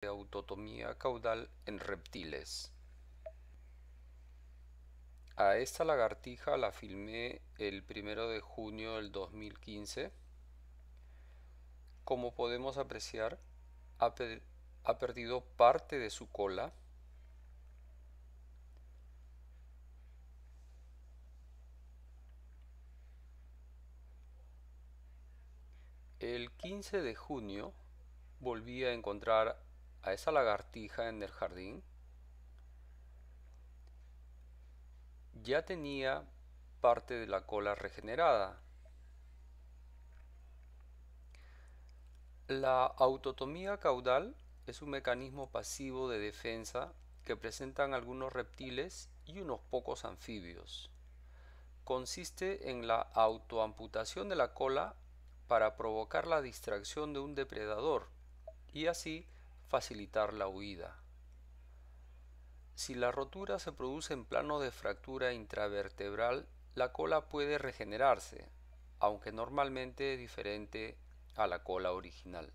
de autotomía caudal en reptiles. A esta lagartija la filmé el primero de junio del 2015. Como podemos apreciar, ha, perdido parte de su cola. El 15 de junio volví a encontrar a esa lagartija en el jardín, ya tenía parte de la cola regenerada. La autotomía caudal es un mecanismo pasivo de defensa que presentan algunos reptiles y unos pocos anfibios. Consiste en la autoamputación de la cola para provocar la distracción de un depredador y así facilitar la huida. Si la rotura se produce en plano de fractura intravertebral, la cola puede regenerarse, aunque normalmente diferente a la cola original.